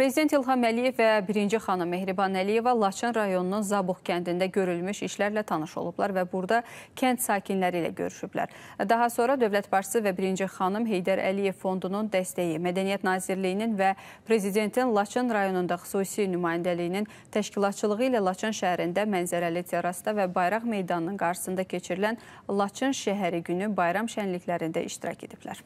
Prezident İlham Əliyev və birinci xanım Mehriban Əliyeva Laçın rayonunun Zabux kəndində görülmüş işlərlə tanış olublar və burada kənd sakinləri ilə görüşüblər. Daha sonra Dövlət Başçısı və birinci xanım Heydər Əliyev fondunun dəstəyi, Mədəniyyət Nazirliyinin və Prezidentin Laçın rayonunda xüsusi nümayəndəliyinin təşkilatçılığı ilə Laçın şəhərində mənzərəli terasda və bayraq meydanının qarşısında keçirilən Laçın şəhəri günü bayram şənliklərində iştirak ediblər.